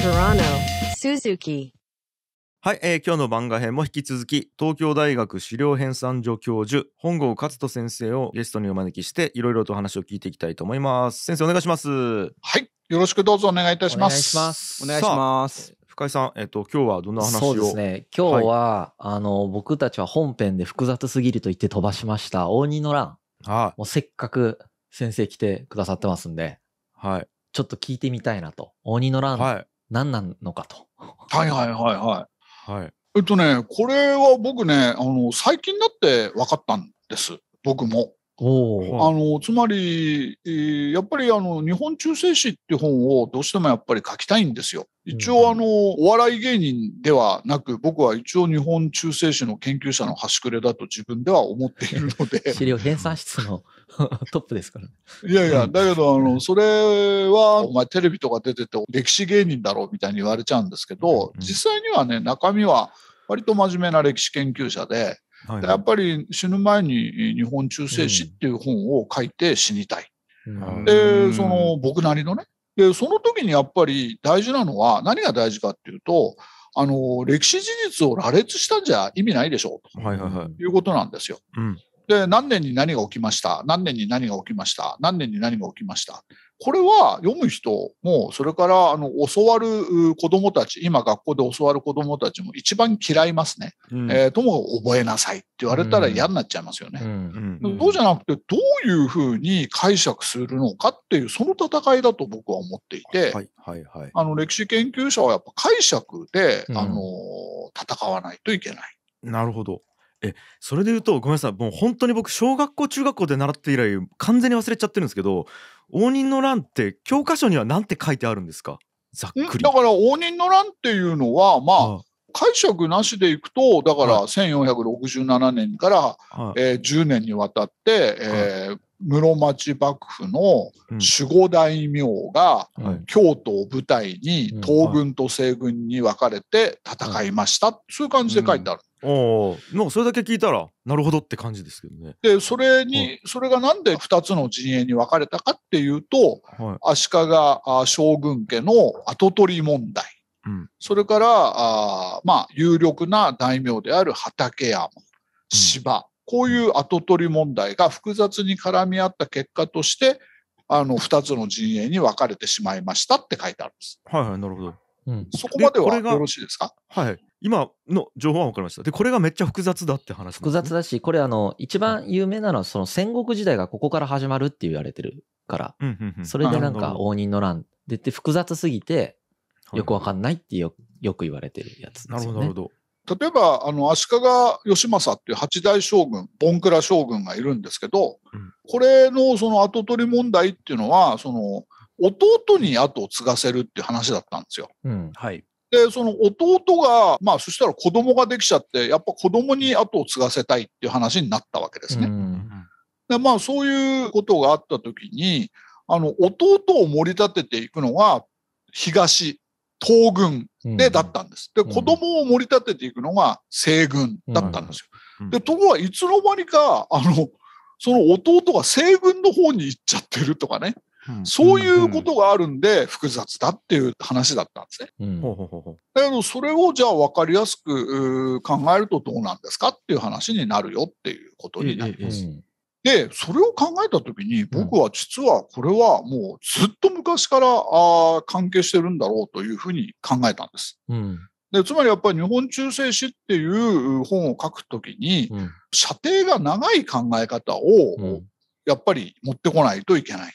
はい、えー、今日の漫画編も引き続き東京大学資料編纂所教授本郷勝人先生をゲストにお招きしていろいろと話を聞いていきたいと思います先生お願いしますはいよろしくどうぞお願いいたしますお願いします深井さん、えっ、ー、と、今日はどんな話そうですね。今日は、はい、あの、僕たちは本編で複雑すぎると言って飛ばしました。応仁の乱。はい。もうせっかく先生来てくださってますんで。はい。ちょっと聞いてみたいなと。応仁の乱何なのかと。はいはいはいはい。はい、えっとね、これは僕ね、あの、最近になって分かったんです。僕も。あのつまり、やっぱりあの「日本中世史」って本をどうしてもやっぱり書きたいんですよ。一応あの、お笑い芸人ではなく、僕は一応日本中世史の研究者の端くれだと自分では思っているので。資料編産室の トップですから、ね。いやいや、だけどあの、それは、お前テレビとか出てて歴史芸人だろうみたいに言われちゃうんですけど、実際にはね、中身は割と真面目な歴史研究者で、やっぱり死ぬ前に日本中世史っていう本を書いて死にたい。で、その僕なりのね、で、その時にやっぱり大事なのは、何が大事かっていうと、あの、歴史事実を羅列したんじゃ意味ないでしょう、と、はいはいはい、いうことなんですよ。うん、で、何年に何が起きました何年に何が起きました何年に何が起きましたこれは読む人も、それからあの教わる子どもたち、今学校で教わる子どもたちも一番嫌いますね。うん、えー、とも覚えなさいって言われたら嫌になっちゃいますよね。そうじゃなくて、どういうふうに解釈するのかっていう、その戦いだと僕は思っていて、はいはいはい、あの歴史研究者はやっぱ解釈で、うん、あの戦わないといけない。なるほど。えそれで言うとごめんなさいもう本当に僕小学校中学校で習って以来完全に忘れちゃってるんですけど応仁の乱って教科書には何て書いてあるんですかざっくりだから応仁の乱っていうのはまあ、ああ解釈なしでいくと、だから1467年から、はい、えー、10年にわたって、はい、えー、室町幕府の守護大名が、うん、京都を舞台に東軍と西軍に分かれて戦いました、うんそういう感じで書いてある。おもうそれだけ聞いたらなるほどって感じですけどね。でそれに、それがなんで2つの陣営に分かれたかっていうと、足利将軍家の跡取り問題。うん、それからあ、まあ、有力な大名である畠山、芝、うん、こういう跡取り問題が複雑に絡み合った結果として、あの、二つの陣営に分かれてしまいましたって書いてあるんです。はいはい、なるほど。うん、そこまではよろしいですかはい。今の情報は分かりました。で、これがめっちゃ複雑だって話、ね、複雑だし、これあの、一番有名なのは、その戦国時代がここから始まるって言われてるから、うんうんうん、それでなんか応仁の乱でって複雑すぎて、よくわかんないってよよく言われてるやつですよ、ね、なるほど。例えば、あの、足利義政っていう八大将軍、盆倉将軍がいるんですけど、うん、これのその跡取り問題っていうのは、その、弟に後を継がせるっていう話だったんですよ。うん、はい。で、その弟が、まあ、そしたら子供ができちゃって、やっぱ子供に後を継がせたいっていう話になったわけですね。うん、で、まあ、そういうことがあった時に、あの、弟を盛り立てていくのが、東、東軍で、だったんです。で、子供を盛り立てていくのが西軍だったんですよ。で、ところがいつの間にか、あの、その弟が西軍の方に行っちゃってるとかね。そういうことがあるんで複雑だっていう話だったんですね。だけどそれをじゃあ分かりやすく考えるとどうなんですかっていう話になるよっていうことになります。で、それを考えたときに、僕は実はこれはもうずっと昔からあ関係してるんだろうというふうに考えたんです。うん、でつまりやっぱり日本中世史っていう本を書くときに、うん、射程が長い考え方をやっぱり持ってこないといけない。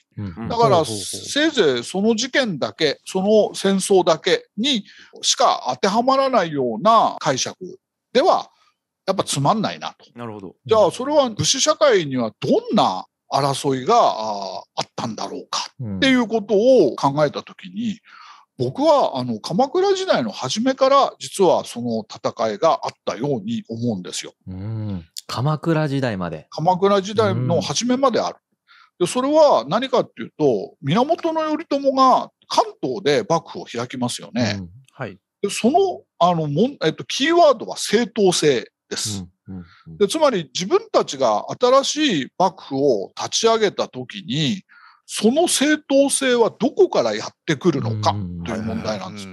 だからせいぜいその事件だけ、その戦争だけにしか当てはまらないような解釈ではやっぱつまんないなと。なるほど。じゃあ、それは武士社会にはどんな争いがあったんだろうかっていうことを考えたときに、僕はあの鎌倉時代の初めから実はその戦いがあったように思うんですよ。うん、鎌倉時代まで。鎌倉時代の初めまである。でそれは何かっていうと、源頼朝が関東で幕府を開きますよね。はい。でその、あの、えっと、キーワードは正当性です。でつまり自分たちが新しい幕府を立ち上げた時に、その正当性はどこからやってくるのかという問題なんです。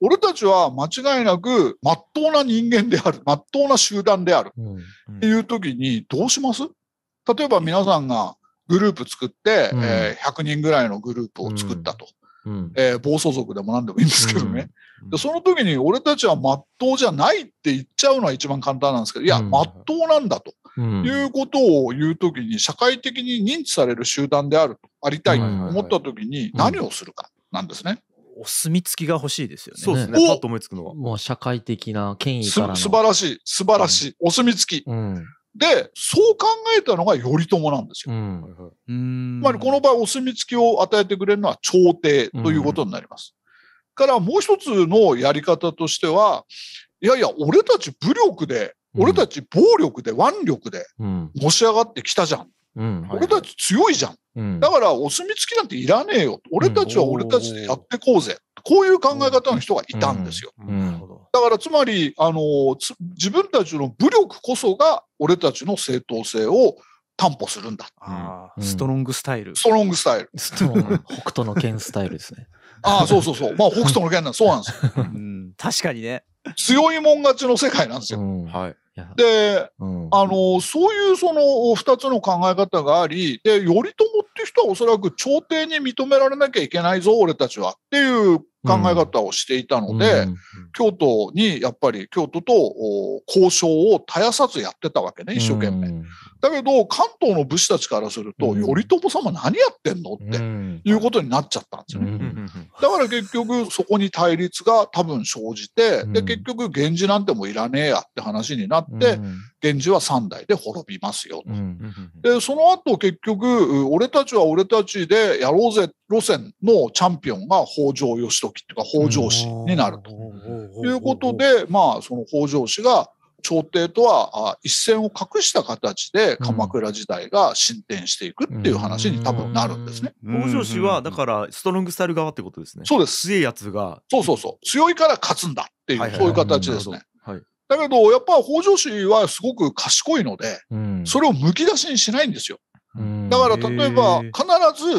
俺たちは間違いなく、真っとな人間である、真っ当な集団であるっていう時にどうします例えば皆さんがグループ作って、え100人ぐらいのグループを作ったと。うん、えー、暴走族でも何でもいいんですけどね、うん、でその時に俺たちはまっとうじゃないって言っちゃうのは一番簡単なんですけどいやまっとうなんだと、いうことを言う時に社会的に認知される集団であるとありたいと思った時に何をするかなんですね。お墨付きが欲しいですよね。そうですね。と思いつくのは。もう社会的な権威からの。素晴らしい。素晴らしい。お墨付き。うん、で、そう考えたのが頼朝なんですよ。うん、まりこの場合、お墨付きを与えてくれるのは朝廷ということになります。うん、から、もう一つのやり方としては、いやいや、俺たち武力で、俺たち暴力で、腕力で、持し上がってきたじゃん。うん俺たち強いじゃん。だから、お墨付きなんていらねえよ。俺たちは俺たちでやってこうぜ。こういう考え方の人がいたんですよ。うんうん、だからつまりあの自分たちの武力こそが俺たちの正当性を担保するんだ。ストロングスタイル。ストロングスタイル。北斗の剣スタイルですね。ああ、そうそうそう。まあ北斗の剣なんそうなんですよ。確かにね。強いもん勝ちの世界なんですよ。はい。で、うん、あのそういうその二つの考え方がありで頼朝って人はおそらく朝廷に認められなきゃいけないぞ俺たちはっていう考え方をしていたので、うん、京都にやっぱり京都と交渉を絶やさずやってたわけね、一生懸命。うん、だけど、関東の武士たちからすると、うん、頼朝様何やってんのっていうことになっちゃったんですよね。だから結局そこに対立が多分生じて、で、結局源氏なんてもいらねえやって話になって、源氏は3代で滅びますよと。で、その後結局、俺たちは俺たちでやろうぜって路線のチャンピオンが北条義時ていうか北条氏になるということで、まあ、その北条氏が朝廷とは一線を画した形で鎌倉時代が進展していくっていう話に多分なるんですね。北条氏はだからストロングスタイル側ってことですね。そうです。強いやつが。そうそうそう。強いから勝つんだっていう、そういう形ですね。だけどやっぱ北条氏はすごく賢いので、それをむき出しにしないんですよ。だから例えば必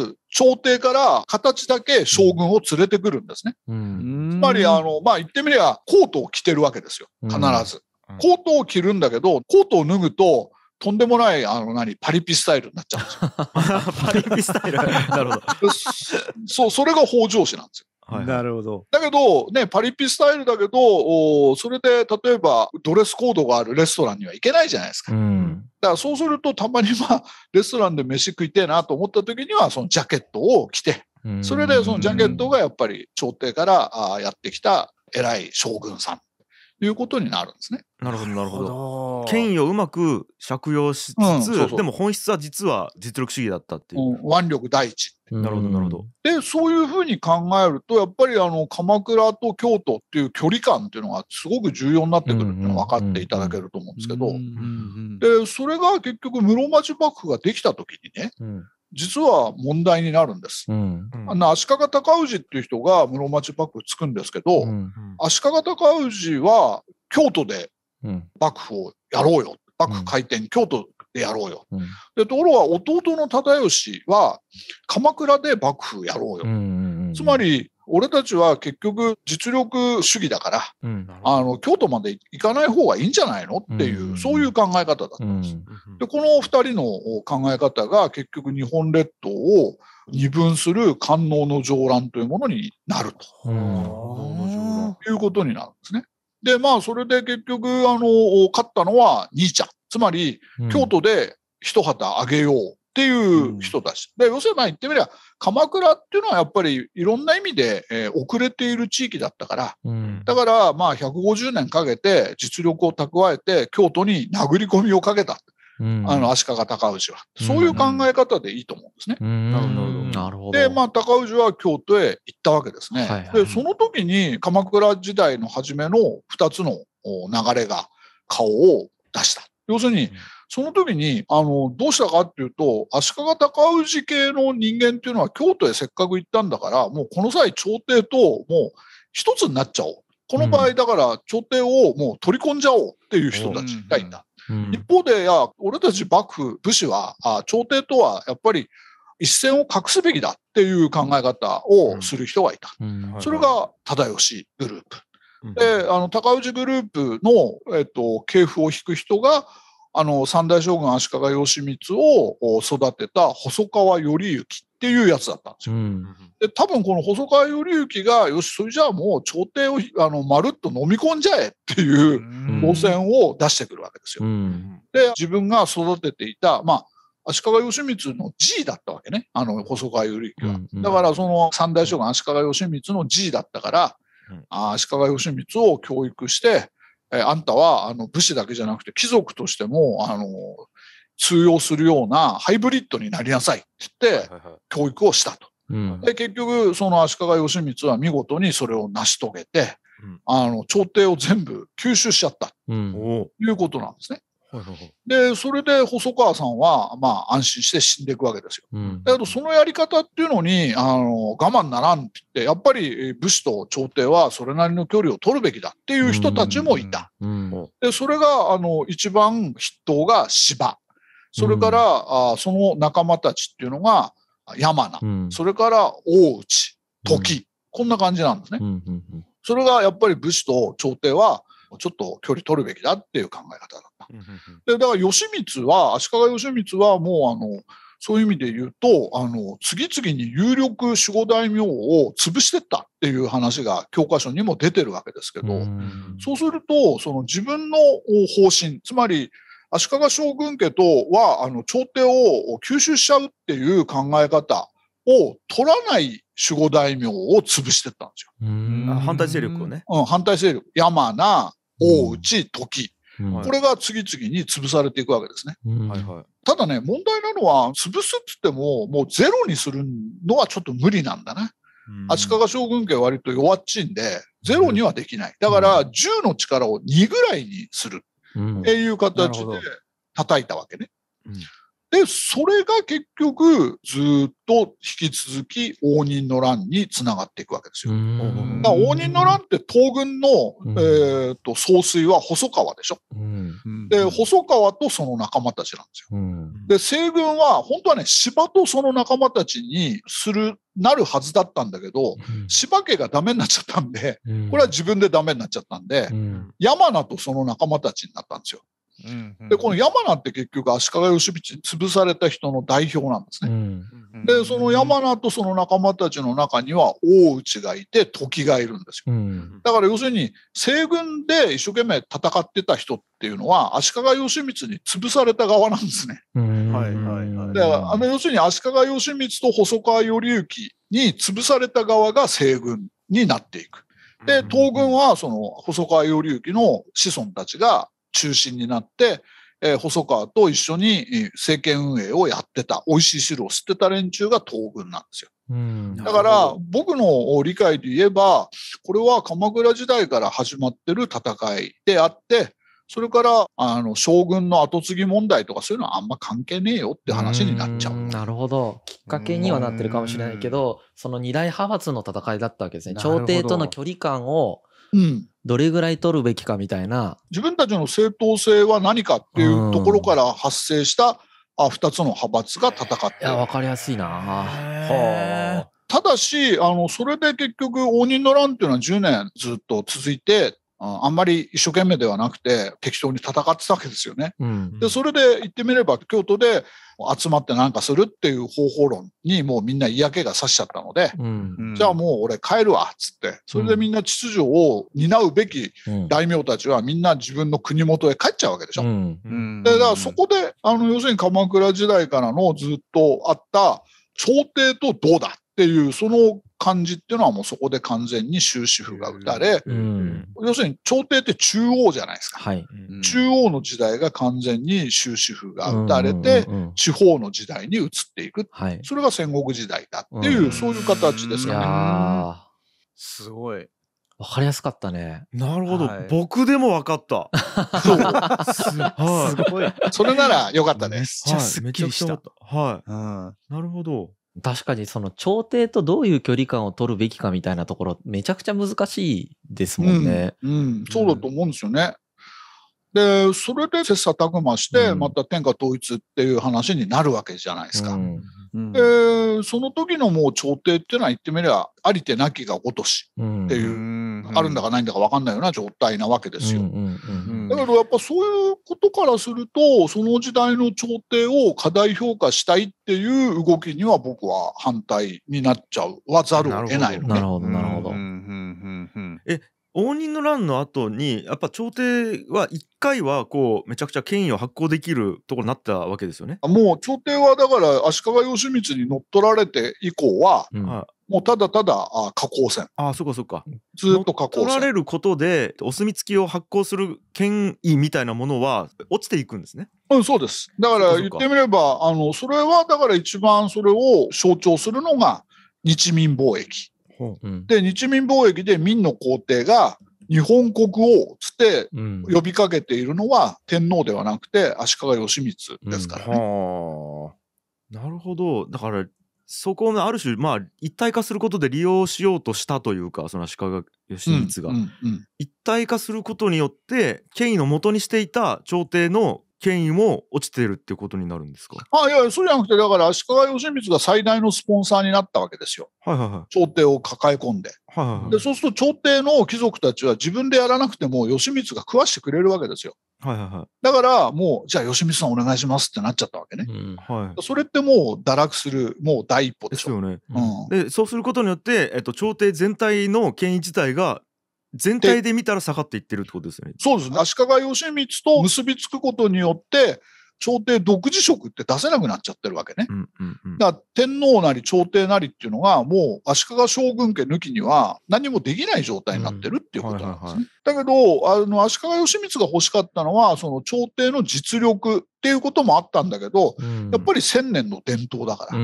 ず朝廷から形だけ将軍を連れてくるんですね。つまりあの、まあ、言ってみればコートを着てるわけですよ。必ず。コートを着るんだけど、コートを脱ぐと、とんでもない、あの、何、パリピスタイルになっちゃうんですよ。パリピスタイルなるほど。そう、それが北条氏なんですよ。はい、なるほど。だけど、ね、パリピスタイルだけど、それで例えばドレスコードがあるレストランには行けないじゃないですか。うん、だからそうすると、たまにまあ、レストランで飯食いてえなと思った時には、そのジャケットを着て、それでそのジャケットがやっぱり朝廷からあやってきた偉い将軍さんということになるんですね。なるほどなるほど。権威をうまく借用しつつ、うん、そうそうでも本質は実は実力主義だったっていう。うん、腕力第一。なるほどなるほど。でそういうふうに考えるとやっぱりあの鎌倉と京都っていう距離感っていうのがすごく重要になってくるっていうのは分かっていただけると思うんですけどでそれが結局室町幕府ができた時にね、うん、実は問題になるんです。うん、あの足利尊氏っていう人が室町幕府つくんですけど、うん、足利尊氏は京都で幕府をやろうよ。幕府開店、京都でやろうよ。でところが弟の忠義は鎌倉で幕府やろうよ。つまり俺たちは結局実力主義だから、うん、あの京都まで行かない方がいいんじゃないのっていう、うん、そういう考え方だったんです。うん、でこの2人の考え方が結局日本列島を二分する官能の上乱というものになるということになるんですね。でまあそれで結局あの勝ったのは兄ちゃんつまり京都で一旗あげようっていう人たち。で要するに言ってみれば、鎌倉っていうのはやっぱりいろんな意味で、えー、遅れている地域だったから、うん、だからまあ150年かけて実力を蓄えて京都に殴り込みをかけた。うん、あの足利尊氏は、そういう考え方でいいと思うんですね。なるほどで、まあ、尊氏は京都へ行ったわけですね。はいはい、でその時に鎌倉時代の初めの2つの流れが顔を出した。要するに、その時に、あの、どうしたかっていうと、足利尊氏系の人間っていうのは京都へせっかく行ったんだから、もうこの際朝廷ともう一つになっちゃおう。この場合、だから朝廷をもう取り込んじゃおうっていう人たちがいた。ん一方で、いや、俺たち幕府、武士は、あ朝廷とはやっぱり一線を隠すべきだっていう考え方をする人がいた。それが忠義グループ。で、あの、高氏グループの、えっと、系譜を引く人が、あの、三大将軍足利義満を育てた細川頼之っていうやつだったんですよ。うん、で多分この細川頼之が、よし、それじゃあもう朝廷をあのまるっと飲み込んじゃえっていう防線を出してくるわけですよ。うん、で、自分が育てていた、まあ、足利義満の G だったわけね。あの、細川頼之は。うんうん、だからその三大将軍足利義満の G だったから、うん、足利義満を教育して、えあんたはあの武士だけじゃなくて貴族としてもあの通用するようなハイブリッドになりなさいって教育をしたと。はいはいはい、で結局その足利義満は見事にそれを成し遂げて、うん、あの朝廷を全部吸収しちゃったということなんですね。で、それで細川さんは、まあ、安心して死んでいくわけですよ。うん、だけど、そのやり方っていうのに、あの、我慢ならんって言って、やっぱり武士と朝廷はそれなりの距離を取るべきだっていう人たちもいた。で、それが、あの、一番筆頭が芝。それから、うん、あその仲間たちっていうのが山名、うん、それから大内、時、こんな感じなんですね。それがやっぱり武士と朝廷は、もちょっと距離取るべきだっていう考え方だった。でだから義満は足利義満はもうあのそういう意味で言うとあの次々に有力守護大名を潰してったっていう話が教科書にも出てるわけですけどそうするとその自分の方針つまり足利将軍家とはあの朝廷を吸収しちゃうっていう考え方を取らない守護大名を潰してったんですよ。反対勢力をね。うん、反対勢力。山名、大内、時。これが次々に潰されていくわけですね。ただね、問題なのは、潰すっつっても、もうゼロにするのはちょっと無理なんだね。足利将軍家は割と弱っちいんで、ゼロにはできない。だから、10の力を2ぐらいにするっていう形で叩いたわけね。で、それが結局、ずっと引き続き応仁の乱につながっていくわけですよ。だ応仁の乱って東軍の、えー、と総帥は細川でしょ。で、細川とその仲間たちなんですよ。で、西軍は本当はね、芝とその仲間たちにする、なるはずだったんだけど、芝家がダメになっちゃったんで、これは自分でダメになっちゃったんで、山名とその仲間たちになったんですよ。で、この山名って結局足利義満潰された人の代表なんですね。うんで、その山名とその仲間たちの中には大内がいて時がいるんですよ。うん、だから要するに西軍で一生懸命戦ってた人っていうのは足利義満に潰された側なんですね。はいはいはい。だあの要するに足利義満と細川頼之に潰された側が西軍になっていく。で、東軍はその細川頼之の子孫たちが中心になって、えー、細川と一緒に政権運営をやってた、美味しい汁を吸ってた連中が東軍なんですよ。だから僕の理解で言えば、これは鎌倉時代から始まってる戦いであって、それからあの将軍の後継ぎ問題とかそういうのはあんま関係ねえよって話になっちゃうなるほどきっかけにはなってるかもしれないけどその二大派閥の戦いだったわけですね朝廷との距離感を、どれぐらい取るべきかみたいな。自分たちの正当性は何かっていうところから発生した、あ2つの派閥が戦っていや分かりやすいなはあ。ただしあのそれで結局応仁の乱っていうのは10年ずっと続いてあんまり一生懸命ではなくて適当に戦ってたわけですよね。うん、でそれで言ってみれば京都で集まってなんかするっていう方法論にもうみんな嫌気がさしちゃったので、うんうん、じゃあもう俺帰るわっつってそれでみんな秩序を担うべき大名たちはみんな自分の国元へ帰っちゃうわけでしょ。でだからそこであの要するに鎌倉時代からのずっとあった朝廷とどうだっていうその感じっていうのはもうそこで完全に終止符が打たれ、うん、要するに朝廷って中央じゃないですか、はいうん、中央の時代が完全に終止符が打たれて、うんうんうん、地方の時代に移っていく、はい、それが戦国時代だっていう、うん、そういう形ですよね。すごい。わかりやすかったね。なるほど。はい、僕でもわかった。そうす。すごい。それならよかったです。はい、めちゃくちゃはい。なるほど。確かにその朝廷とどういう距離感を取るべきかみたいなところめちゃくちゃ難しいですもんね。うん、うん、そうだと思うんですよね。うん、でそれで切磋琢磨してまた天下統一っていう話になるわけじゃないですか。うんうん、でその時のもう朝廷っていうのは言ってみればありてなきがおとしっていうあるんだかないんだか分かんないような状態なわけですよ。だけどやっぱそういうことからするとその時代の朝廷を過大評価したいっていう動きには僕は反対になっちゃうはざるを得ないなるほどなるほど。うえ応仁の乱の後にやっぱ朝廷は一回はこうめちゃくちゃ権威を発行できるところになったわけですよね。もう朝廷はだから足利義満に乗っ取られて以降は、うん、もうただただあ加工船。ああ、そかそっか。ずっと加工船。取られることで、お墨付きを発行する権威みたいなものは落ちていくんですね。うん、そうです。だから言ってみれば、あの、それはだから一番それを象徴するのが日民貿易。うん、で、日民貿易で民の皇帝が日本国王つって呼びかけているのは天皇ではなくて足利義満ですからね。うんうんなるほど。だから、そこをある種まあ一体化することで利用しようとしたというかその足利義満が、一体化することによって権威のもとにしていた朝廷の権威も落ちてるってことになるんですかあいや、そうじゃなくて、だから足利義満が最大のスポンサーになったわけですよ。はいはいはい、朝廷を抱え込んではいはいはい、で。そうすると朝廷の貴族たちは自分でやらなくても義満が食わしてくれるわけですよ。はいはいはい、だからもう、じゃあ義満さんお願いしますってなっちゃったわけね。うんはい、それってもう堕落する、もう第一歩でしょ。ですよね。うん、でそうすることによって、えっと、朝廷全体の権威自体が全体で見たら下がっていってるってことですよね。そうですね。足利義満と結びつくことによって、朝廷独自色って出せなくなっちゃってるわけね。うんうんうん、だから天皇なり朝廷なりっていうのがもう足利将軍家抜きには何もできない状態になってるっていうことなんですね。だけど、あの、足利義満が欲しかったのは、その朝廷の実力っていうこともあったんだけど、うん、やっぱり千年の伝統だから、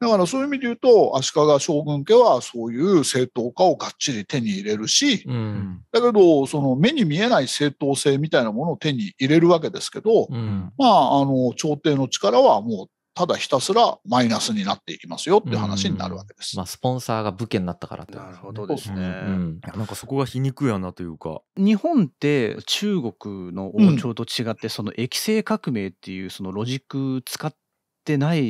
だからそういう意味で言うと、足利将軍家はそういう正当化をがっちり手に入れるし、うん、だけど、その目に見えない正当性みたいなものを手に入れるわけですけど、まあ、あの、朝廷の力はもうただひたすらマイナスになっていきますよっていう話になるわけです。まあ、スポンサーが武家になったからって、なるほどですね、うんうん、なんかそこが皮肉やなというか。日本って中国の王朝と違って、その液性革命っていうそのロジック使ってないっ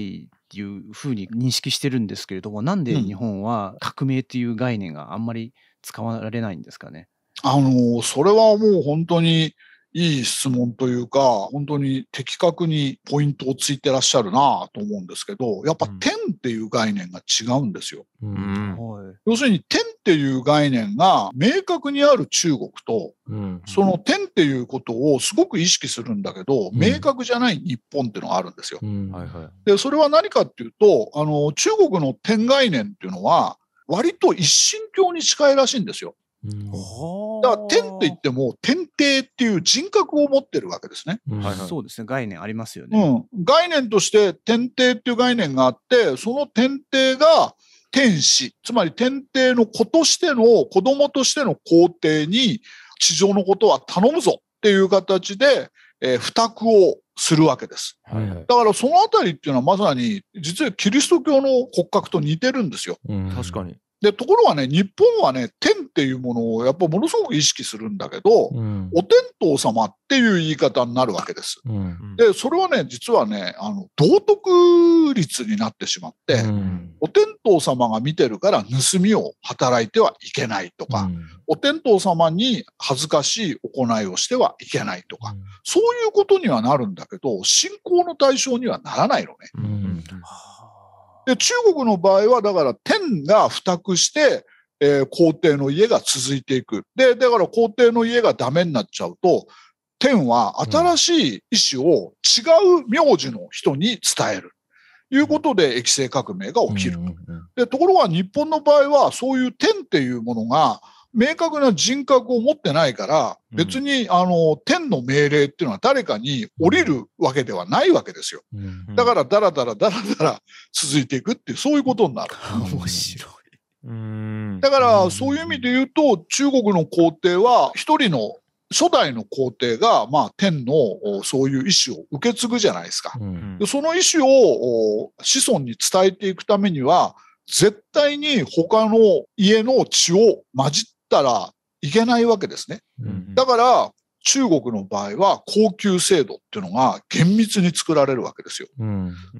ていうふうに認識してるんですけれども、なんで日本は革命っていう概念があんまり使われないんですかね。あのそれはもう本当にいい質問というか、本当に的確にポイントをついてらっしゃるなと思うんですけど、やっぱ点っていう概念が違うんですよ。うん、要するに点っていう概念が明確にある中国と、うん、その点っていうことをすごく意識するんだけど、うん、明確じゃない日本っていうのがあるんですよ。で、それは何かっていうと、あの、中国の点概念っていうのは、割と一神教に近いらしいんですよ。だから天といっても天帝っていう人格を持ってるわけですね。はいはい、そうですね概念ありますよね、うん、概念として天帝っていう概念があってその天帝が天使つまり天帝の子としての子供としての皇帝に地上のことは頼むぞっていう形で、えー、付託をするわけです、はいはい。だからそのあたりっていうのはまさに実はキリスト教の骨格と似てるんですよ。うん、確かに。で、ところがね、日本はね、天っていうものをやっぱものすごく意識するんだけど、うん、お天道様っていう言い方になるわけです。うん、で、それはね、実はね、あの、道徳率になってしまって、うん、お天道様が見てるから盗みを働いてはいけないとか、お天道様に恥ずかしい行いをしてはいけないとか、そういうことにはなるんだけど、信仰の対象にはならないのね。で中国の場合は、だから天が付託して、えー、皇帝の家が続いていく。で、だから皇帝の家がダメになっちゃうと、天は新しい意思を違う名字の人に伝える。いうことで液性革命が起きると。で、ところが日本の場合は、そういう天っていうものが、明確な人格を持ってないから、別に、あの、天の命令っていうのは誰かに降りるわけではないわけですよ。だから、だらだらだらだら続いていくっていう、そういうことになる。面白い。だから、そういう意味で言うと、中国の皇帝は、一人の初代の皇帝が、まあ、天のそういう意思を受け継ぐじゃないですか。うその意思を子孫に伝えていくためには、絶対に他の家の血を混じったらいけないわけですね。だから、中国の場合は高級制度っていうのが厳密に作られるわけですよ。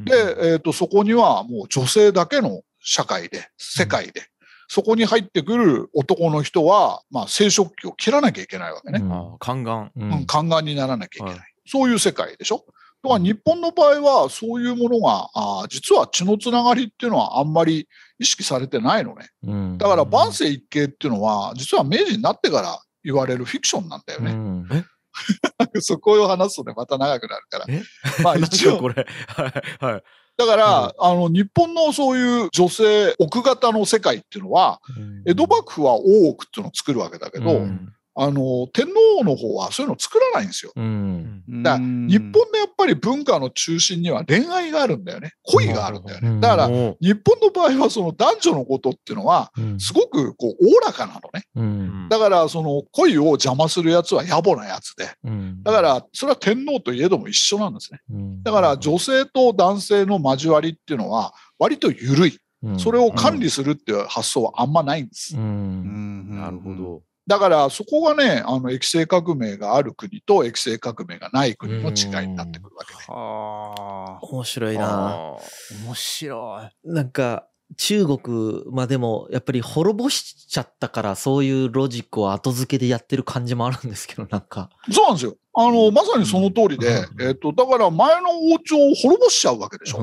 で、えーと、そこにはもう女性だけの社会で、世界で、そこに入ってくる男の人は、まあ、生殖器を切らなきゃいけないわけね。うん、宦官、うん、宦官にならなきゃいけない。はい、そういう世界でしょ。だから日本の場合はそういうものがあ実は血のつながりっていうのはあんまり意識されてないのね、うん、だから万世一系っていうのは実は明治になってから言われるフィクションなんだよね。うん そこを話すとね、また長くなるから。まあ一応。これ。はい。はい。だから、うん、あの、日本のそういう女性、奥方の世界っていうのは、うん、江戸幕府は大奥っていうのを作るわけだけど、うん、あの、天皇の方はそういうの作らないんですよ。うんだから日本のやっぱり文化の中心には恋愛があるんだよね。恋があるんだよね。だから日本の場合はその男女のことっていうのはすごくこうおおらかなのね。だからその恋を邪魔するやつは野暮なやつで。だからそれは天皇といえども一緒なんですね。だから女性と男性の交わりっていうのは割と緩い。それを管理するっていう発想はあんまないんです。なるほど。だからそこがね、あの液性革命がある国と液性革命がない国の違いになってくるわけで。はあ、面白いな。面白い。なんか、中国、まあでも、やっぱり滅ぼしちゃったから、そういうロジックを後付けでやってる感じもあるんですけど、なんか。そうなんですよ。あの、まさにその通りで、えっ、と、だから前の王朝を滅ぼしちゃうわけでしょ。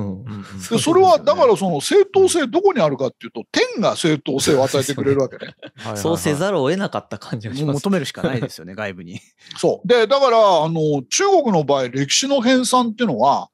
うそれは、だからその正当性どこにあるかっていうと、天が正当性を与えてくれるわけね。そうせざるを得なかった感じがします。求めるしかないですよね、外部に。そう。で、だから、あの、中国の場合、歴史の編纂っていうのは、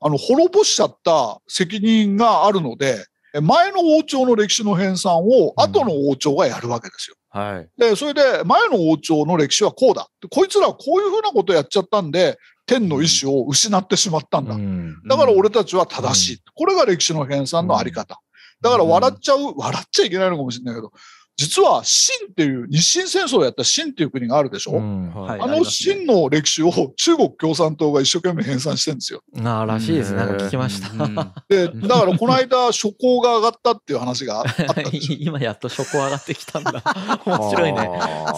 あの、滅ぼしちゃった責任があるので、前の王朝の歴史の編纂を後の王朝がやるわけですよ。うん、はい、でそれで前の王朝の歴史はこうだこいつらはこういうふうなことをやっちゃったんで天の意志を失ってしまったんだ、うん、だから俺たちは正しい、これが歴史の編纂のあり方、だから笑っちゃう、笑っちゃいけないのかもしれないけど、実は秦っていう、日清戦争をやった秦っていう国があるでしょ、うんはい、あの秦の歴史を中国共産党が一生懸命編纂してるんですよ。ああ、らしいですね。なんか聞きました。で、だからこの間、初行が上がったっていう話があったで 今やっと初行上がってきたんだ。面白いね。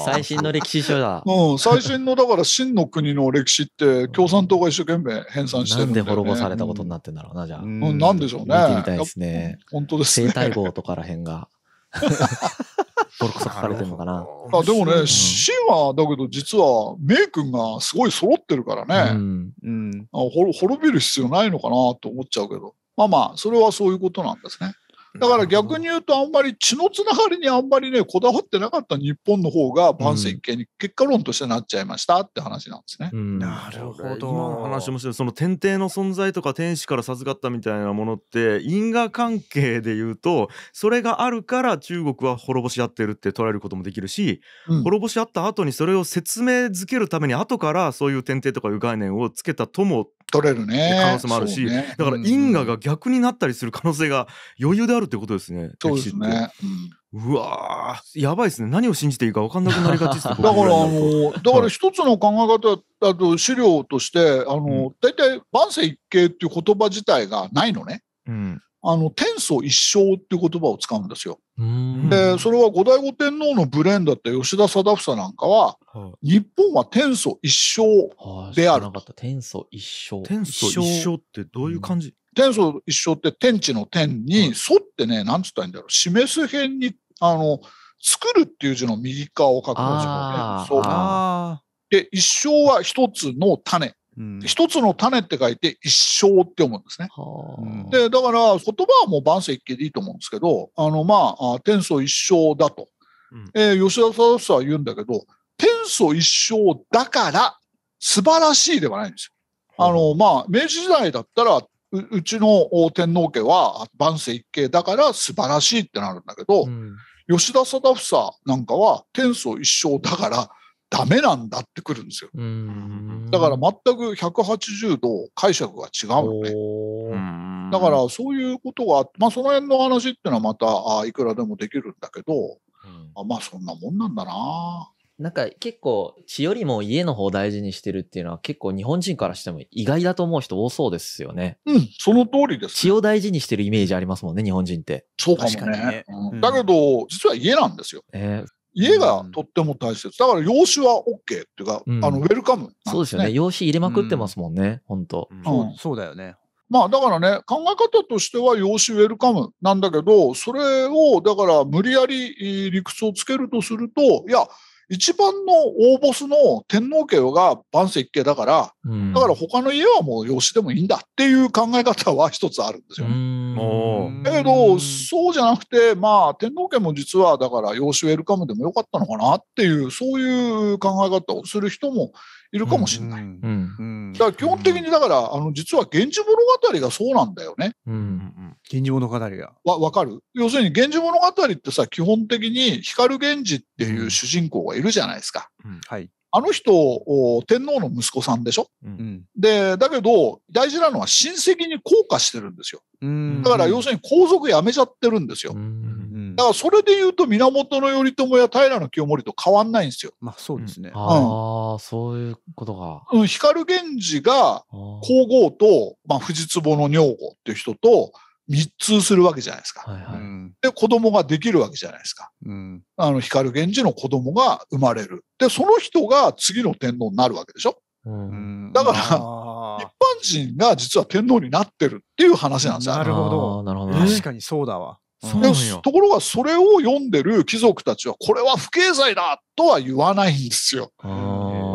最新の歴史書だ。うん、最新のだから秦の国の歴史って共産党が一生懸命編纂してるんだ、ね、なんで滅ぼされたことになってんだろうな、じゃあ。うん、うん、なんでしょうね。見てみたいですね。本当ですね。生体号とからへんが。ボロクソ書かれてるのかな。あでもね、シンは、だけど実は、メイ君がすごい揃ってるからね、うんうん、あ滅びる必要ないのかなと思っちゃうけど、まあまあ、それはそういうことなんですね。だから逆に言うと、あんまり血のつながりにあんまりね、こだわってなかった日本の方が、万世一系に結果論としてなっちゃいましたって話なんですね。うん、なるほど。今の話もして、その天帝の存在とか天使から授かったみたいなものって、因果関係で言うと、それがあるから中国は滅ぼし合ってるって捉えることもできるし、うん、滅ぼし合った後にそれを説明づけるために、後からそういう天帝とかいう概念をつけたとも取れるね可能性もあるし、ね、だから因果が逆になったりする可能性が余裕であるってことですね。そうですね、うん、うわやばいですね何を信じていいか分かんなくなりがちですだからあのだから一つの考え方だと資料としてあの、うん、大い万世一系っていう言葉自体がないのね。うん、あの、天祖一生っていう言葉を使うんですよ。で、それは後醍醐天皇のブレーンだった吉田貞房なんかは、日本は天祖一生である。天祖一生。天祖一生ってどういう感じ、うん、天祖一生って天地の天に、沿ってね、なんつったらいいんだろう、示す辺に、あの、作るっていう字の右側を書くんですね。そう。で、一生は一つの種。一、うん、つの種って書いて一生って読むんですね。で、だから言葉はもう万世一系でいいと思うんですけど、あの、まあ、天祖一生だと。うん、えー、吉田正さは言うんだけど、天祖一生だから素晴らしいではないんですよ。あの、まあ、明治時代だったら、うちの天皇家は万世一系だから素晴らしいってなるんだけど、うん、吉田貞房なんかは天祖一生だからダメなんだってくるんですよ。だから全く180度解釈が違うのね。だからそういうことが、まあその辺の話っていうのはまたあいくらでもできるんだけど、あまあそんなもんなんだな。なんか結構血よりも家の方を大事にしてるっていうのは結構日本人からしても意外だと思う人多そうですよね。うん、その通りです、ね。血を大事にしてるイメージありますもんね、日本人って。そうかもね。ねうん、だけど、実は家なんですよ。えー、家がとっても大切。だから用紙は OK っていうか、うん、あの、ウェルカム、ね、そうですよね。用紙入れまくってますもんね、うん、本当、うん、そうだよね。まあだからね、考え方としては用紙ウェルカムなんだけど、それをだから無理やり理屈をつけるとすると、いや、一番の大ボスの天皇家が万石家だから、うん、だから他の家はもう養子でもいいんだっていう考え方は一つあるんですよ。だけど、そうじゃなくて、まあ、天皇家も実はだから養子ウェルカムでもよかったのかなっていう、そういう考え方をする人もいるかもしれない。だから基本的にだから、あの、実は源氏物語がそうなんだよね。うん源氏物語が。わ、わかる要するに、源氏物語ってさ、基本的に光源氏っていう主人公がいるじゃないですか。うん、はい。あの人、天皇の息子さんでしょ、うん、で、だけど、大事なのは親戚に降下してるんですよ。だから要するに皇族辞めちゃってるんですよ。だからそれで言うと源頼朝や平清盛と変わんないんですよ。まあそうですね。うん、ああ、そういうことが。うん、光源氏が皇后と、まあ、藤壺の女房っていう人と、密通するわけじゃないですか。はいはい、で、子供ができるわけじゃないですか。うん、あの、光源氏の子供が生まれる。で、その人が次の天皇になるわけでしょ。うん、だから、一般人が実は天皇になってるっていう話なんですよ。なるほど。なるほど。確かにそうだわ。ところがそれを読んでる貴族たちはこれは不敬罪だとは言わないんですよ。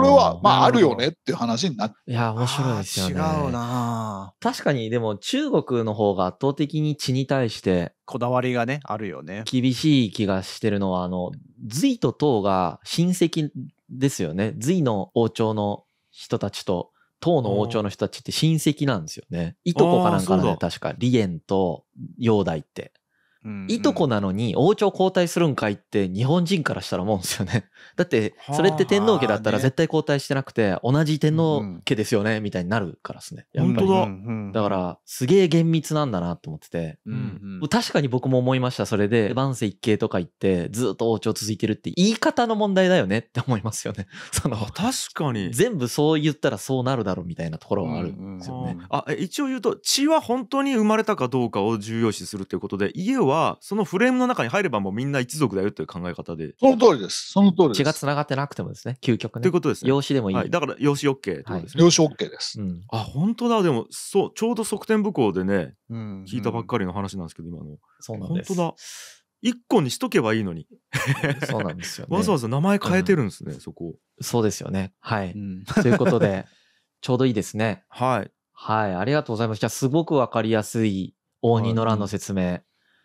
これは、まあ、あるよねっていう話になって。いや、面白いですよね。違うな確かに、でも中国の方が圧倒的に血に対して、こだわりがね、あるよね。厳しい気がしてるのは、あの、隋と唐が親戚ですよね。隋の王朝の人たちと、唐の王朝の人たちって親戚なんですよね。いとこかなんかのね、確か、李淵と煬帝って。いとこなのに王朝交代するんかいって日本人からしたら思うんですよね。だってそれって天皇家だったら絶対交代してなくて同じ天皇家ですよねみたいになるからですね。本当だ。だからすげえ厳密なんだなと思ってて、確かに僕も思いましたそれで万世一系とか言ってずっと王朝続いてるって言い方の問題だよねって思いますよね。その確かに全部そう言ったらそうなるだろうみたいなところはあるんですよね。うんうん、あ一応言うと血は本当に生まれたかどうかを重要視するということで家をはそのフレームの中に入ればもうみんな一族だよという考え方でその通りですその通りです血がつながってなくてもですね究極ねということですね養子でもいい、はい、だから養子 OK ってことですね、はい、養子 OK です、うん、あ本当だでもそうちょうど側転武功でね、うん、聞いたばっかりの話なんですけど今のそうなんです本当だ一個にしとけばいいのにそうなんですよ、ね、わざわざ名前変えてるんですね、うん、そこそうですよねはい、うん、ということでちょうどいいですねはいはいありがとうございますじゃあすごくわかりやすい応仁の乱の説明、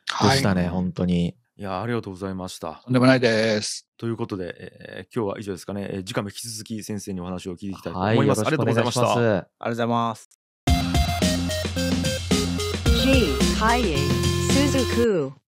でしたね、はい、本当に。いや、ありがとうございました。とんでもないです。ということで、えー、今日は以上ですかね、えー、次回も引き続き先生にお話を聞いていきたいと思います。ありがとうございました。ありがとうございます。G. ハイエイ、スズク。